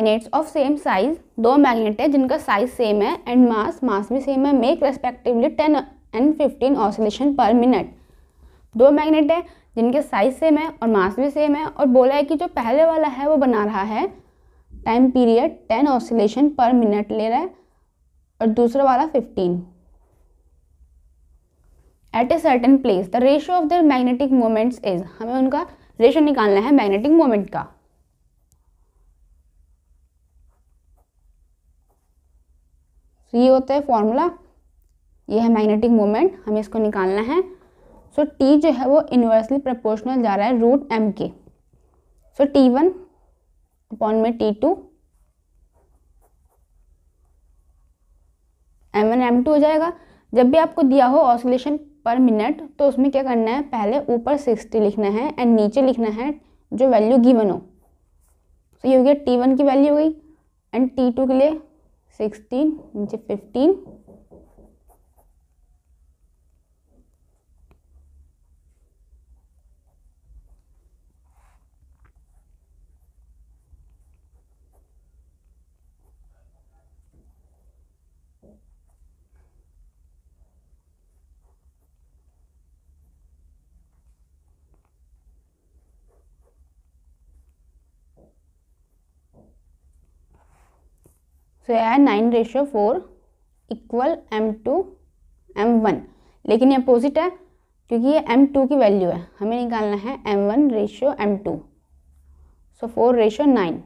magnets of same size दो magnet है जिनका साइज सेम है एंड मास मास भी सेम है make respectively ten and fifteen oscillation per minute दो मैग्नेट है जिनके साइज सेम है और मास भी सेम है और बोला है कि जो पहले वाला है वो बना रहा है time period ten oscillation per minute ले रहा है और दूसरा वाला fifteen at a certain place the ratio of the magnetic moments is हमें उनका रेशो निकालना है मैग्नेटिक मोमेंट का तो ये होता है फॉर्मूला ये है मैग्नेटिक मोमेंट हमें इसको निकालना है सो so, टी जो है वो इन्वर्सली प्रपोर्शनल जा रहा है रूट एम के सो टी वन अपॉन में T two M one M two हो जाएगा जब भी आपको दिया हो ऑसिलेशन पर मिनट तो उसमें क्या करना है पहले ऊपर सिक्सटी लिखना है एंड नीचे लिखना है जो वैल्यू गिवन हो सो so, ये हो गया टी वन की वैल्यू हो गई एंड टी टू के लिए सिक्सटीन नीचे फिफ्टीन सो यह है nine ratio four equal M two M one लेकिन ये अपोजिट है क्योंकि ये एम टू की वैल्यू है हमें निकालना है M one ratio M two so four ratio nine